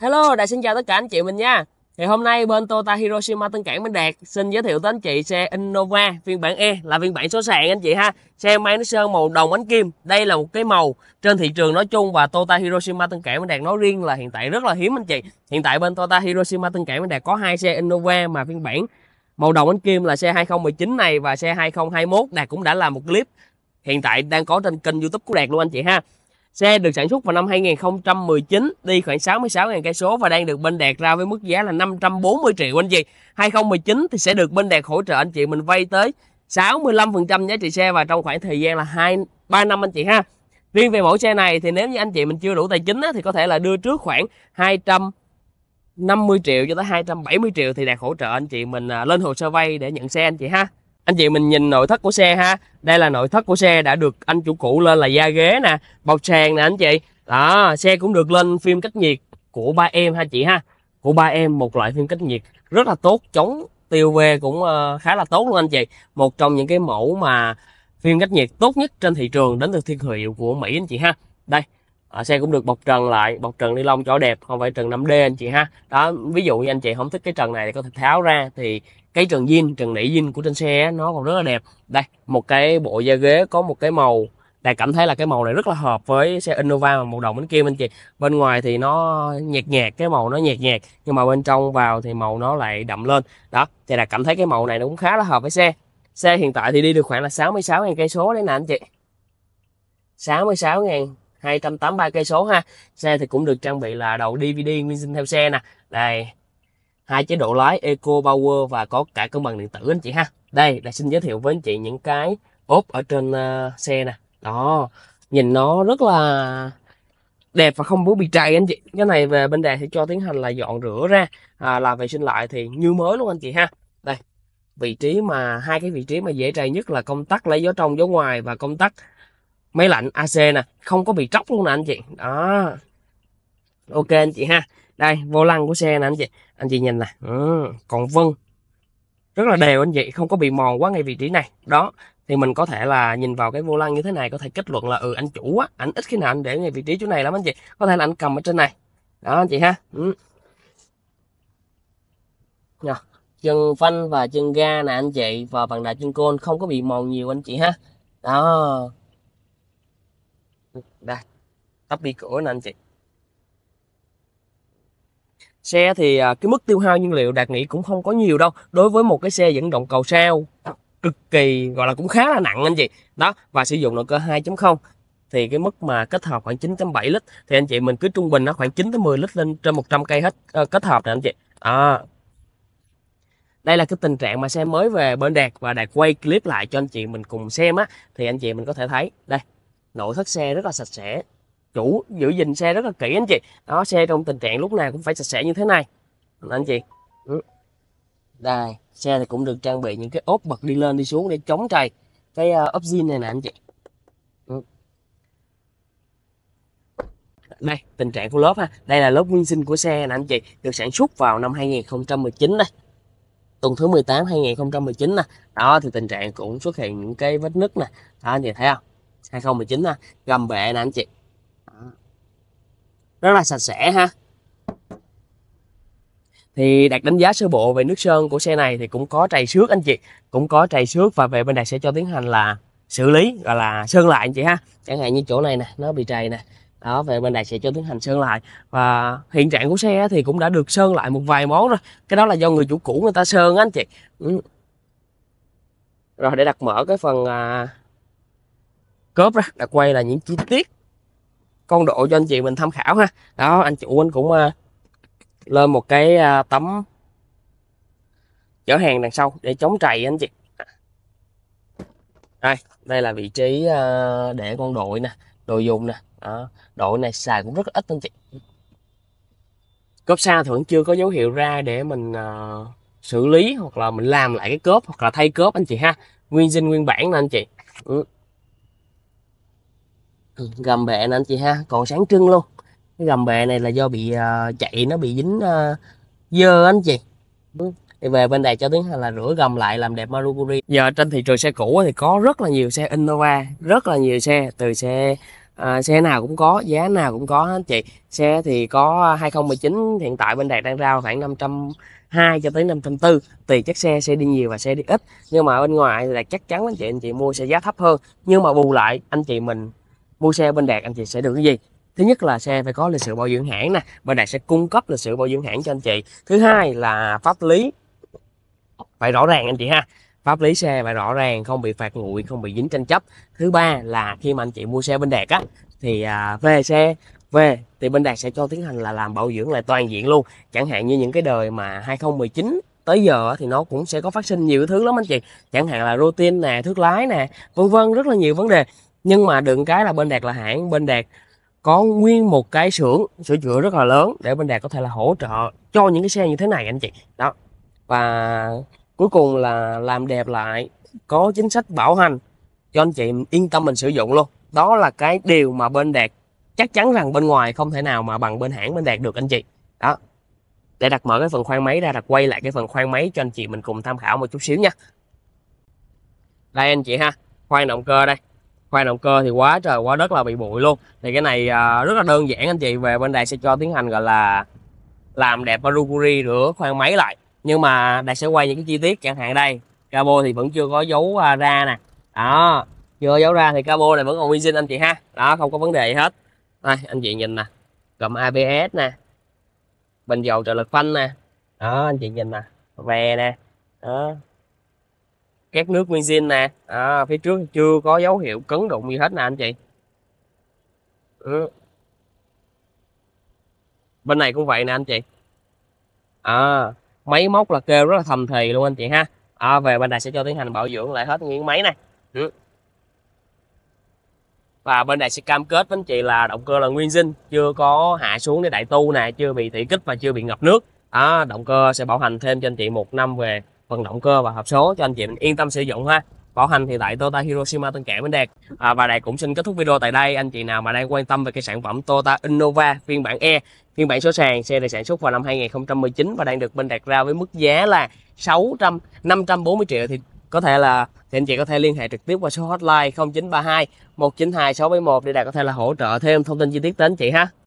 Hello, Đại xin chào tất cả anh chị mình nha. Thì hôm nay bên Toyota Hiroshima Tân Cảng Minh Đạt xin giới thiệu tới anh chị xe Innova phiên bản E là phiên bản số sàn anh chị ha. Xe máy nó sơn màu đồng ánh kim. Đây là một cái màu trên thị trường nói chung và Toyota Hiroshima Tân Cảng Minh Đạt nói riêng là hiện tại rất là hiếm anh chị. Hiện tại bên Toyota Hiroshima Tân Cảng Minh Đạt có hai xe Innova mà phiên bản màu đồng ánh kim là xe 2019 này và xe 2021 Đạt cũng đã làm một clip hiện tại đang có trên kênh YouTube của Đạt luôn anh chị ha. Xe được sản xuất vào năm 2019, đi khoảng 66.000 cây số và đang được bên Đạt ra với mức giá là 540 triệu anh chị. 2019 thì sẽ được bên Đạt hỗ trợ anh chị mình vay tới 65% giá trị xe và trong khoảng thời gian là 2 3 năm anh chị ha. Riêng về mẫu xe này thì nếu như anh chị mình chưa đủ tài chính á, thì có thể là đưa trước khoảng 200 50 triệu cho tới 270 triệu thì đạt hỗ trợ anh chị mình à, lên hồ sơ vay để nhận xe anh chị ha anh chị mình nhìn nội thất của xe ha đây là nội thất của xe đã được anh chủ cũ lên là da ghế nè bọc sàn nè anh chị đó xe cũng được lên phim cách nhiệt của ba em ha chị ha của ba em một loại phim cách nhiệt rất là tốt chống tiêu về cũng ờ, khá là tốt luôn anh chị một trong những cái mẫu mà phim cách nhiệt tốt nhất trên thị trường đến từ thương hiệu của Mỹ anh chị ha đây ở xe cũng được bọc trần lại bọc trần ni lông cho đẹp không phải trần 5D anh chị ha đó ví dụ như anh chị không thích cái trần này thì có thể tháo ra thì cái trần zin trần nỉ zin của trên xe nó còn rất là đẹp đây một cái bộ da ghế có một cái màu Đài cảm thấy là cái màu này rất là hợp với xe Innova mà màu đồng bên kia bên chị bên ngoài thì nó nhạt nhạt cái màu nó nhạt nhạt nhưng mà bên trong vào thì màu nó lại đậm lên đó thì Đài cảm thấy cái màu này nó cũng khá là hợp với xe xe hiện tại thì đi được khoảng là 66.000 cây số đấy nè anh chị 66.000 283 cây số ha xe thì cũng được trang bị là đầu DVD nguyên sinh theo xe nè đây hai chế độ lái Eco Power và có cả cân bằng điện tử anh chị ha đây là xin giới thiệu với anh chị những cái ốp ở trên uh, xe nè đó nhìn nó rất là đẹp và không vướng bị trầy anh chị cái này về bên đài sẽ cho tiến hành là dọn rửa ra à, là vệ sinh lại thì như mới luôn anh chị ha đây vị trí mà hai cái vị trí mà dễ trầy nhất là công tắc lấy gió trong gió ngoài và công tắc máy lạnh AC nè không có bị tróc luôn nè anh chị đó ok anh chị ha đây vô lăng của xe nè anh chị anh chị nhìn này ừ, còn vân rất là đều anh chị không có bị mòn quá ngay vị trí này đó thì mình có thể là nhìn vào cái vô lăng như thế này có thể kết luận là ừ anh chủ á anh ít khi nào anh để ngay vị trí chỗ này lắm anh chị có thể là anh cầm ở trên này đó anh chị ha ừ. Nha. chân phanh và chân ga nè anh chị và bằng đà chân côn không có bị mòn nhiều anh chị ha đó đây tắp đi cửa nè anh chị xe thì à, cái mức tiêu hao nhiên liệu đạt nghĩ cũng không có nhiều đâu đối với một cái xe dẫn động cầu sao cực kỳ gọi là cũng khá là nặng anh chị đó và sử dụng động cơ 2.0 thì cái mức mà kết hợp khoảng 9.7 lít thì anh chị mình cứ trung bình nó khoảng 9 tới 10 lít lên trên 100 cây hết uh, kết hợp nè anh chị à. đây là cái tình trạng mà xe mới về bên Đạt và Đạt quay clip lại cho anh chị mình cùng xem á thì anh chị mình có thể thấy đây nội thất xe rất là sạch sẽ chủ giữ gìn xe rất là kỹ anh chị đó xe trong tình trạng lúc nào cũng phải sạch sẽ như thế này anh chị ừ. đây xe thì cũng được trang bị những cái ốp bật đi lên đi xuống để chống trầy cái ờ, ốp zin này nè anh chị ừ. đây tình trạng của lớp ha đây là lớp nguyên sinh của xe nè anh chị được sản xuất vào năm 2019 đây tuần thứ 18 2019 nè đó thì tình trạng cũng xuất hiện những cái vết nứt nè đó anh chị thấy không 2019 nè gầm bệ nè anh chị rất là sạch sẽ ha thì đặt đánh giá sơ bộ về nước sơn của xe này thì cũng có trầy xước anh chị cũng có trầy xước và về bên đạt sẽ cho tiến hành là xử lý gọi là sơn lại anh chị ha chẳng hạn như chỗ này nè nó bị trầy nè đó về bên này sẽ cho tiến hành sơn lại và hiện trạng của xe thì cũng đã được sơn lại một vài món rồi cái đó là do người chủ cũ người ta sơn anh chị ừ. rồi để đặt mở cái phần à, cốp ra đặt quay là những chi tiết con độ cho anh chị mình tham khảo ha đó anh chủ anh cũng ờ, lên một cái ờ, tấm chở hàng đằng sau để chống trầy anh chị đây đây là vị trí ờ, để con đội nè đồ dùng nè đó. đội này xài cũng rất là ít anh chị cốp xa thì vẫn chưa có dấu hiệu ra để mình uh, xử lý hoặc là mình làm lại cái cốp hoặc là thay cốp anh chị ha nguyên zin nguyên bản nè anh chị ừ. Ừ, gầm bệ nè anh chị ha còn sáng trưng luôn cái gầm bệ này là do bị uh, chạy nó bị dính uh, dơ anh chị ừ, thì về bên đây cho tiếng là rửa gầm lại làm đẹp Maruguri giờ trên thị trường xe cũ thì có rất là nhiều xe Innova rất là nhiều xe từ xe à, xe nào cũng có giá nào cũng có anh chị xe thì có 2019 hiện tại bên đây đang rao khoảng 500 hai cho tới năm trăm 540 tùy chất xe xe đi nhiều và xe đi ít nhưng mà bên ngoài là chắc chắn anh chị anh chị mua xe giá thấp hơn nhưng mà bù lại anh chị mình mua xe bên đạt anh chị sẽ được cái gì thứ nhất là xe phải có lịch sử bảo dưỡng hãng nè bên đạt sẽ cung cấp lịch sử bảo dưỡng hãng cho anh chị thứ hai là pháp lý phải rõ ràng anh chị ha pháp lý xe phải rõ ràng không bị phạt nguội không bị dính tranh chấp thứ ba là khi mà anh chị mua xe bên đạt á thì à, về xe về thì bên đạt sẽ cho tiến hành là làm bảo dưỡng lại toàn diện luôn chẳng hạn như những cái đời mà 2019 tới giờ thì nó cũng sẽ có phát sinh nhiều thứ lắm anh chị chẳng hạn là routine nè thước lái nè vân vân rất là nhiều vấn đề nhưng mà đừng cái là bên đạt là hãng bên đạt có nguyên một cái xưởng sửa chữa rất là lớn để bên đạt có thể là hỗ trợ cho những cái xe như thế này anh chị đó và cuối cùng là làm đẹp lại có chính sách bảo hành cho anh chị yên tâm mình sử dụng luôn đó là cái điều mà bên đạt chắc chắn rằng bên ngoài không thể nào mà bằng bên hãng bên đạt được anh chị đó để đặt mở cái phần khoang máy ra đặt quay lại cái phần khoang máy cho anh chị mình cùng tham khảo một chút xíu nha đây anh chị ha khoang động cơ đây khoan động cơ thì quá trời quá đất là bị bụi luôn thì cái này à, rất là đơn giản anh chị về bên đài sẽ cho tiến hành gọi là làm đẹp Maruguri rửa khoan máy lại nhưng mà đài sẽ quay những cái chi tiết chẳng hạn đây cabo thì vẫn chưa có dấu à, ra nè đó chưa dấu ra thì cabo này vẫn còn nguyên zin anh chị ha đó không có vấn đề gì hết đây anh chị nhìn nè cầm abs nè bình dầu trợ lực phanh nè đó anh chị nhìn nè về nè đó các nước nguyên benzin nè à, phía trước chưa có dấu hiệu cấn đụng gì hết nè anh chị ừ. bên này cũng vậy nè anh chị à, máy móc là kêu rất là thầm thì luôn anh chị ha à, về bên này sẽ cho tiến hành bảo dưỡng lại hết nguyên máy này ừ. và bên này sẽ cam kết với anh chị là động cơ là nguyên zin chưa có hạ xuống để đại tu nè chưa bị thủy kích và chưa bị ngập nước à, động cơ sẽ bảo hành thêm cho anh chị một năm về phần động cơ và hộp số cho anh chị mình yên tâm sử dụng ha bảo hành thì tại Toyota Hiroshima Tân Kẻ Bến đẹp à, và Đạt cũng xin kết thúc video tại đây anh chị nào mà đang quan tâm về cái sản phẩm Toyota Innova phiên bản E phiên bản số sàn xe được sản xuất vào năm 2019 và đang được bên đặt ra với mức giá là 600 540 triệu thì có thể là thì anh chị có thể liên hệ trực tiếp qua số hotline 0932 192 671 để Đạt có thể là hỗ trợ thêm thông tin chi tiết đến chị ha